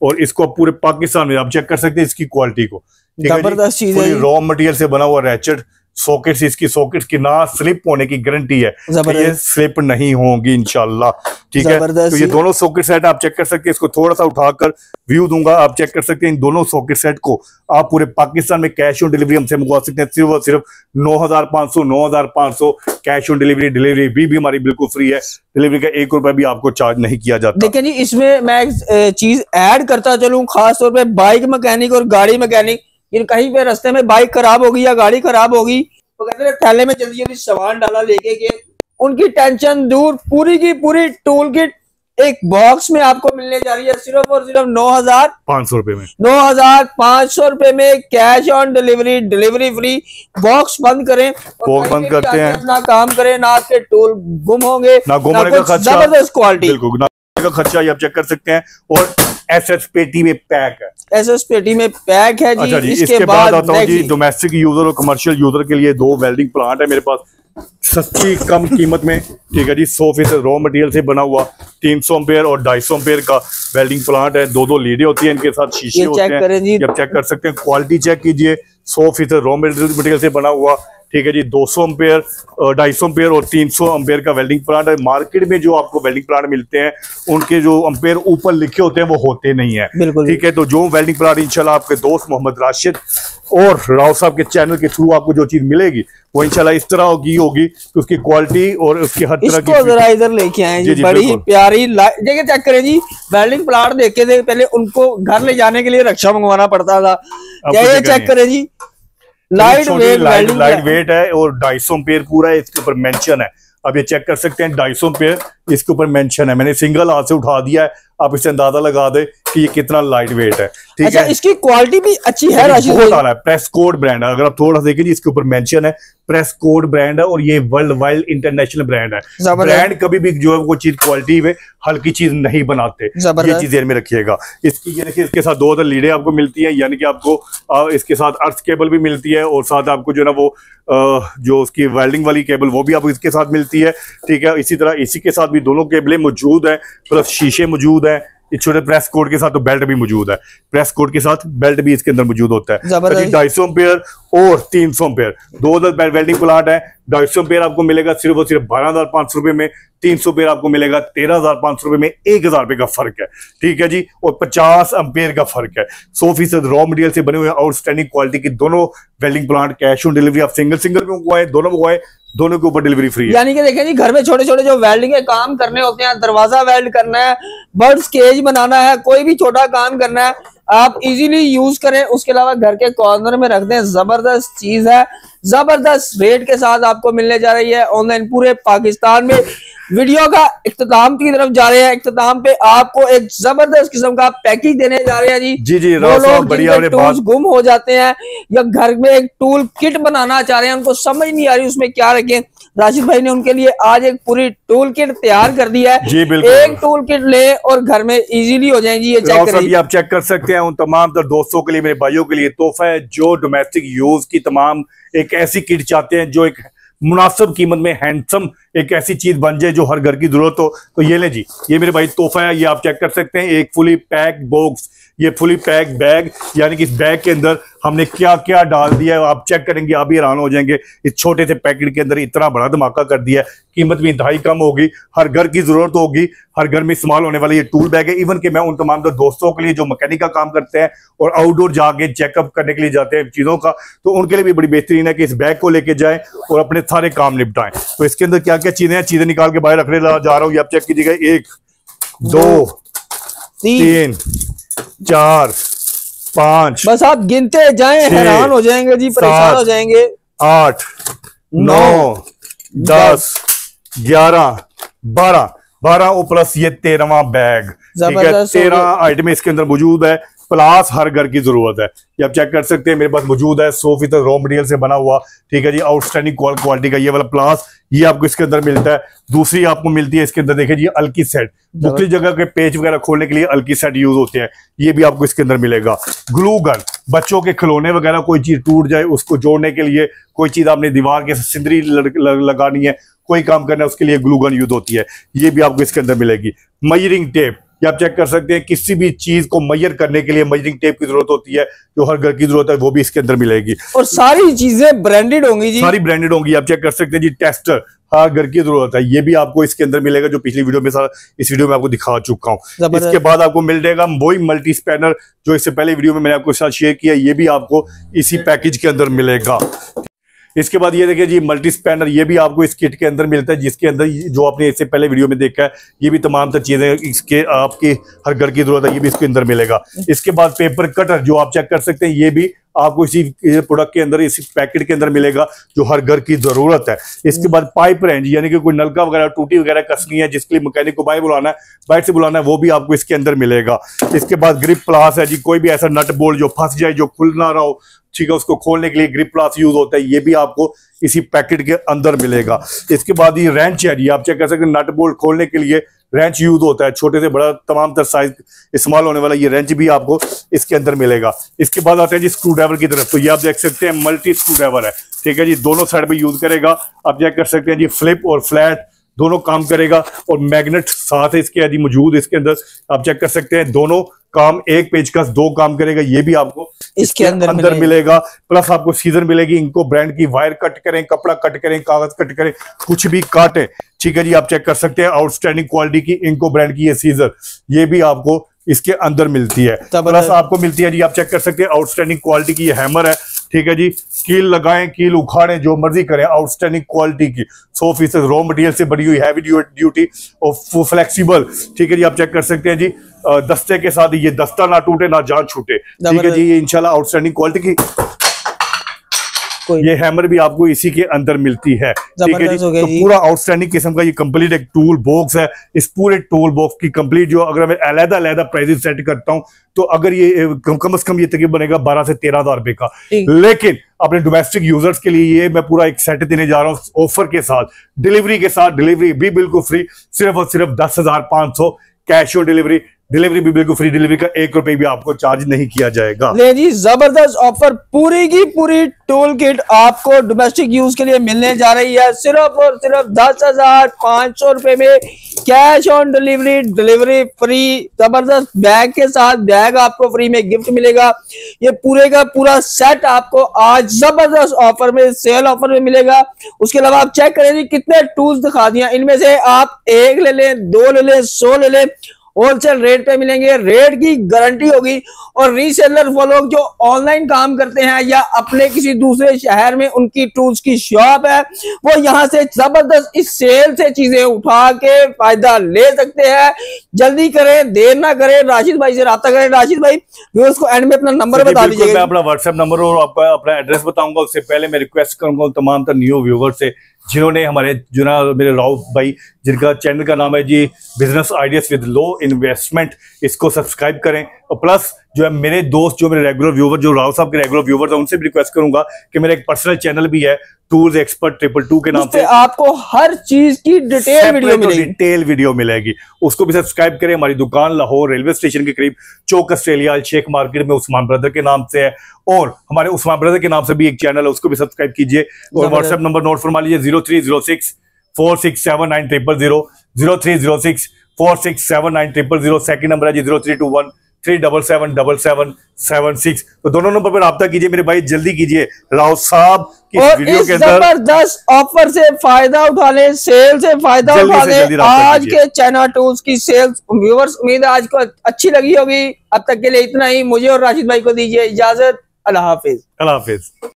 और इसको आप पूरे पाकिस्तान में आप चेक कर सकते हैं इसकी क्वालिटी को जबरदस्त चीज है रॉ मटेरियल से बना हुआ रैचेट सॉकेट्स इसकी सॉकेट्स की ना स्लिप होने की गारंटी है ये स्लिप नहीं होगी इनशाला ठीक है तो ये दोनों सॉकेट सेट आप चेक कर सकते हैं इसको थोड़ा सा उठाकर व्यू दूंगा आप चेक कर सकते हैं इन दोनों सॉकेट सेट को आप पूरे पाकिस्तान में कैश ऑन डिलीवरी हमसे मंगवा सकते हैं सिर्फ और सिर्फ नौ हजार पांच सौ नौ हजार पांच सौ कैश ऑन डिलीवरी डिलीवरी भी, भी हमारी बिल्कुल फ्री है डिलीवरी का एक रुपया भी आपको चार्ज नहीं किया जाता देखिए जी इसमें मैं चीज ऐड करता चलूँ खासतौर पर बाइक मैकेनिक और गाड़ी मैकेनिक लेकिन कहीं पे रास्ते में बाइक खराब होगी या गाड़ी खराब होगी वो कहते हैं थैले में जल्दी जल्दी सामान डाला लेके गए उनकी टेंशन दूर पूरी की पूरी टूल किट एक बॉक्स में आपको मिलने जा रही है सिर्फ और सिर्फ नौ हजार पांच सौ रुपए में नौ हजार पांच सौ रुपए में cash on delivery delivery free box बंद करें बॉक्स बंद करते हैं ना काम करें ना आपके टूल गुम होंगे ना गुम का खर्चा जबरदस्त क्वालिटी का खर्चा आप चेक कर सकते हैं और एस एस पेटी में पैक है एस एस पेटी में पैक है जी, अच्छा जी इसके, इसके बाद आता हूँ जी डोमेस्टिक यूजर और कमर्शियल यूजर के लिए दो वेल्डिंग प्लांट है मेरे पास सस्ती कम कीमत में ठीक है जी सौ फीसद रॉ मटेरियल से बना हुआ तीन सौ अम्पेयर और ढाई सौ अम्पेयर का वेल्डिंग प्लांट है दो दो लीडे होती है इनके साथ शीशे होते हैं जब चेक कर सकते हैं क्वालिटी चेक कीजिए सौ फीसद रॉ मटेरियल से बना हुआ ठीक है जी 200 सौ अम्पेयर ढाई सौ अम्पेयर और 300 सौ अम्पेयर का वेल्डिंग प्लांट है मार्केट में जो आपको वेल्डिंग प्लांट मिलते हैं उनके जो अम्पेयर ऊपर लिखे होते हैं वो होते नहीं है ठीक है तो जो वेल्डिंग प्लांट इंशाल्लाह आपके दोस्त मोहम्मद राशिद और राव साहब के चैनल के थ्रू आपको जो चीज मिलेगी वो इंशाल्लाह इस तरह होगी होगी तो उसकी क्वालिटी और उसकी हर तरह की जरा इधर लेके आए जी, बड़ी प्यारी देखिए चेक करें जी वेल्डिंग प्लांट देखे थे पहले उनको घर ले जाने के लिए रक्षा मंगवाना पड़ता था चेक करें जी लाइट वेट लाइट वेट है और ढाई सौ पेयर पूरा है इसके ऊपर मेंशन है अब ये चेक कर सकते हैं ढाई सौ पेयर इसके ऊपर मेंशन है मैंने सिंगल हाथ से उठा दिया है आप इसे अंदाजा लगा दे कि ये कितना लाइट वेट है ठीक अच्छा, है इसकी क्वालिटी भी अच्छी है बहुत आ रहा है प्रेस कोड ब्रांड है अगर आप थोड़ा सा देखेंगे इसके ऊपर मेंशन है प्रेस कोड ब्रांड है और ये वर्ल्ड वाइड इंटरनेशनल ब्रांड है ब्रांड कभी भी जो है वो चीज क्वालिटी में हल्की चीज नहीं बनाते ये चीज में रखिएगा इसकी ये देखिए इसके साथ दो हजार लीडे आपको मिलती है यानी कि आपको आ, इसके साथ अर्थ केबल भी मिलती है और साथ आपको जो है ना वो आ, जो उसकी वेल्डिंग वाली केबल वो भी आपको इसके साथ मिलती है ठीक है इसी तरह इसी के साथ भी दोनों केबलें मौजूद है प्लस शीशे मौजूद है इस छोटे प्रेस कोड के साथ तो बेल्ट भी मौजूद है प्रेस कोड के साथ बेल्ट भी इसके अंदर मौजूद होता है अच्छा ढाई सौ पेयर और तीन सौ पेयर दो हजार वेल्डिंग प्लाट है ढाई सौ पेयर आपको मिलेगा सिर्फ और सिर्फ बारह हजार पांच सौ रुपए में तीन सौ पेयर आपको मिलेगा तेरह हजार पांच सौ रुपए में एक हजार रुपए का फर्क है ठीक है जी और पचास अम्पेयर का फर्क है सौ फीसद रॉ मटेरियल से बने हुए आउटस्टैंडिंग क्वालिटी की दोनों welding plant cash on delivery आप सिंगल सिंगल में मंगवाए दोनों मंगवाए दोनों के ऊपर डिलीवरी फ्री है यानी कि देखें जी घर में छोटे छोटे जो वेल्डिंग के काम करने होते हैं दरवाजा वेल्ड करना है बर्ड्स केज बनाना है कोई भी छोटा काम करना है आप इजीली यूज करें उसके अलावा घर के कॉर्नर में रख दें जबरदस्त चीज है जबरदस्त रेट के साथ आपको मिलने जा रही है ऑनलाइन पूरे पाकिस्तान में वीडियो का इख्ताम की तरफ जा रहे हैं इख्ताम पे आपको एक जबरदस्त किस्म का पैकेज देने जा रहे हैं जी जी जी वो लोग गुम हो जाते हैं या घर में एक टूल किट बनाना चाह रहे हैं उनको समझ नहीं आ रही उसमें क्या रखें राजू भाई ने उनके लिए आज एक पूरी टूल किट तैयार कर दिया है जी बिल्कुल एक टूल किट ले और घर में इजीली हो जाएगी ये चेक करिए आप चेक कर सकते हैं उन तमाम तर दोस्तों के लिए मेरे भाइयों के लिए तोहफा है जो डोमेस्टिक यूज की तमाम एक ऐसी किट चाहते हैं जो एक मुनासिब कीमत में हैंडसम एक ऐसी चीज बन जाए जो हर घर की जरूरत हो तो ये ले जी ये मेरे भाई तोहफा है ये आप चेक कर सकते हैं एक फुली पैक बॉक्स ये फुली पैक बैग यानी कि इस बैग के अंदर हमने क्या क्या डाल दिया है आप चेक करेंगे आप ही हैरान हो जाएंगे इस छोटे से पैकेट के अंदर इतना बड़ा धमाका कर दिया है कीमत भी इंतहाई कम होगी हर घर की जरूरत होगी हर घर में इस्तेमाल होने वाला ये टूल बैग है इवन कि मैं उन तमाम तो दोस्तों के लिए जो मैकेनिक का काम करते हैं और आउटडोर जाके चेकअप करने के लिए जाते हैं चीज़ों का तो उनके लिए भी बड़ी बेहतरीन है कि इस बैग को लेके जाए और अपने सारे काम निपटाएं तो इसके अंदर क्या क्या चीज़ें हैं चीज़ें निकाल के बाहर रखने जा रहा हूँ ये आप चेक कीजिएगा एक दो तीन चार पाँच बस आप गिनते जाए हैरान हो जाएंगे जी परेशान हो जाएंगे आठ नौ, नौ दस ग्यारह बारह बारह ओ प्लस ये तेरहवा बैग ठीक है तेरह आइटम इसके अंदर मौजूद है प्लास हर घर की जरूरत है ये आप चेक कर सकते हैं मेरे पास मौजूद है सौ फीसद रॉ मटेरियल से बना हुआ ठीक है जी आउटस्टैंडिंग क्वालिटी का ये वाला प्लास ये आपको इसके अंदर मिलता है दूसरी आपको मिलती है इसके अंदर देखिए जी अल्की सेट दूसरी जगह के पेज वगैरह खोलने के लिए अल्की सेट यूज होते हैं ये भी आपको इसके अंदर मिलेगा ग्लू गन बच्चों के खिलौने वगैरह कोई चीज टूट जाए उसको जोड़ने के लिए कोई चीज आपने दीवार के सिंदरी लगानी है कोई काम करना है उसके लिए ग्लू गन यूज होती है ये भी आपको इसके अंदर मिलेगी मयरिंग टेप ये आप चेक कर सकते हैं किसी भी चीज को मैयर करने के लिए मेजरिंग टेप की जरूरत होती है जो हर घर की जरूरत है वो भी इसके अंदर मिलेगी और सारी चीजें ब्रांडेड होंगी जी सारी ब्रांडेड होंगी आप चेक कर सकते हैं जी टेस्टर हर घर की जरूरत है ये भी आपको इसके अंदर मिलेगा जो पिछली वीडियो में सारा इस वीडियो में आपको दिखा चुका हूँ इसके बाद आपको मिल जाएगा वही मल्टी स्पैनर जो इससे पहले वीडियो में मैंने आपको शेयर किया ये भी आपको इसी पैकेज के अंदर मिलेगा इसके बाद ये देखिए जी मल्टी स्पैनर ये भी आपको इस किट के अंदर मिलता है जिसके अंदर जो आपने इससे पहले वीडियो में देखा है ये भी तमाम तर चीज़ें इसके आपकी हर घर की जरूरत है ये भी इसके अंदर मिलेगा इसके बाद पेपर कटर जो आप चेक कर सकते हैं ये भी आपको इसी प्रोडक्ट के अंदर इसी पैकेट के अंदर मिलेगा जो हर घर की जरूरत है इसके बाद पाइप रेंज यानी कि कोई नलका वगैरह टूटी वगैरह कसनी है जिसके लिए मैकेनिक को बाहर बुलाना है बाइट से बुलाना है वो भी आपको इसके अंदर मिलेगा इसके बाद ग्रिप प्लास है जी कोई भी ऐसा नट बोल्ट जो फंस जाए जो खुल ना रहा हो ठीक है उसको खोलने के लिए ग्रिप प्लास यूज होता है ये भी आपको इसी पैकेट के अंदर मिलेगा इसके बाद ये रेंच है जी आप चेक कर सकते हैं नट बोल्ट खोलने के लिए रेंच यूज होता है छोटे से बड़ा तमाम तरह साइज इस्तेमाल होने वाला ये रेंच भी आपको इसके अंदर मिलेगा इसके बाद आते हैं जी स्क्रू ड्राइवर की तरफ तो ये आप देख सकते हैं मल्टी स्क्रू ड्राइवर है ठीक है जी दोनों साइड में यूज करेगा आप चेक कर सकते हैं जी फ्लिप और फ्लैट दोनों काम करेगा और मैग्नेट साथ है इसके यदि मौजूद इसके अंदर आप चेक कर सकते हैं दोनों काम एक पेज का दो काम करेगा ये भी आपको इसके अंदर अंदर मिलेगा प्लस आपको सीजन मिलेगी इनको ब्रांड की वायर कट करें कपड़ा कट करें कागज कट करें कुछ भी काटे ठीक है जी आप चेक कर सकते हैं आउटस्टैंडिंग क्वालिटी की इनको ब्रांड की ये सीजन ये भी आपको इसके अंदर मिलती है प्लस आपको मिलती है जी आप चेक कर सकते हैं आउटस्टैंडिंग क्वालिटी की ये हैमर है ठीक है जी कील लगाएं कील उखाड़ें जो मर्जी करें आउटस्टैंडिंग क्वालिटी की सौ फीसद रॉ मटेरियल से बनी हुई हैवी ड्यूटी और फ्लेक्सिबल ठीक है जी आप चेक कर सकते हैं जी दस्ते के साथ ये दस्ता ना टूटे ना जान छूटे ठीक है जी ये इंशाल्लाह आउटस्टैंडिंग क्वालिटी की ये हैमर भी आपको इसी के अंदर मिलती है ठीक है जी तो पूरा आउटस्टैंडिंग किस्म का ये कंप्लीट एक टूल बॉक्स है इस पूरे टूल बॉक्स की कंप्लीट जो अगर मैं अलहदा अलहदा प्राइजेस सेट करता हूँ तो अगर ये कम से कम ये तकरीबन बनेगा बारह से तेरह हजार रुपए का लेकिन अपने डोमेस्टिक यूजर्स के लिए ये मैं पूरा एक सेट देने जा रहा हूँ ऑफर के साथ डिलीवरी के साथ डिलीवरी भी बिल्कुल फ्री सिर्फ और सिर्फ दस हजार पांच सौ कैश ऑन डिलीवरी डिलीवरी भी बिल्कुल फ्री डिलीवरी का एक रुपए भी आपको चार्ज नहीं किया जाएगा ले जी जबरदस्त ऑफर पूरी की पूरी टूल किट आपको डोमेस्टिक यूज के लिए मिलने जा रही है सिर्फ और सिर्फ दस हजार पांच सौ रुपए में cash on delivery delivery free जबरदस्त बैग के साथ बैग आपको फ्री में गिफ्ट मिलेगा ये पूरे का पूरा सेट आपको आज जबरदस्त ऑफर में सेल ऑफर में मिलेगा उसके अलावा आप चेक करें कितने टूल्स दिखा दिया इनमें से आप एक ले लें दो ले लें सौ ले लें होलसेल रेट पे मिलेंगे रेट की गारंटी होगी और रीसेलर वो लोग जो ऑनलाइन काम करते हैं या अपने किसी दूसरे शहर में उनकी टूल्स की शॉप है वो यहाँ से जबरदस्त इस सेल से चीजें उठा के फायदा ले सकते हैं जल्दी करें देर ना करें राशिद भाई से रहा करें राशिद भाई उसको एंड में अपना नंबर बता दीजिए अपना व्हाट्सएप नंबर और अपना एड्रेस बताऊंगा उससे पहले मैं रिक्वेस्ट करूंगा तमाम न्यू व्यूवर से जिन्होंने हमारे जुना मेरे राव भाई जिनका चैनल का नाम है जी business ideas with low investment इसको सब्सक्राइब करें और प्लस जो है मेरे दोस्त जो मेरे रेगुलर व्यूवर जो राव साहब के रेगुलर व्यूवर हैं उनसे भी रिक्वेस्ट करूंगा कि मेरा एक पर्सनल चैनल भी है टूर्स एक्सपर्ट ट्रिपल टू के नाम से आपको हर चीज की डिटेल वीडियो मिलेगी डिटेल वीडियो मिलेगी उसको भी सब्सक्राइब करें हमारी दुकान लाहौर रेलवे स्टेशन के करीब चौक ऑस्ट्रेलिया शेख मार्केट में उस्मान ब्रदर के नाम से है और हमारे उस्मान ब्रदर के नाम से भी एक चैनल है उसको भी सब्सक्राइब कीजिए और व्हाट्सएप नंबर नोट फरमा लीजिए zero three zero six four six seven nine triple zero zero three zero six four six seven nine triple zero second number है जी zero three two one three double seven double seven seven six तो दोनों नंबर पर रब्ता कीजिए मेरे भाई जल्दी कीजिए राव साहब वीडियो के अंदर जबरदस्त ऑफर से फायदा उठा लें सेल से फायदा उठा लें आज के चाइना टूल्स की सेल्स व्यूवर्स उम्मीद आज को अच्छी लगी होगी अब तक के लिए इतना ही मुझे और राशिद भाई को दीजिए इजाजत अल्लाह हाफिज अल्लाह हाफिज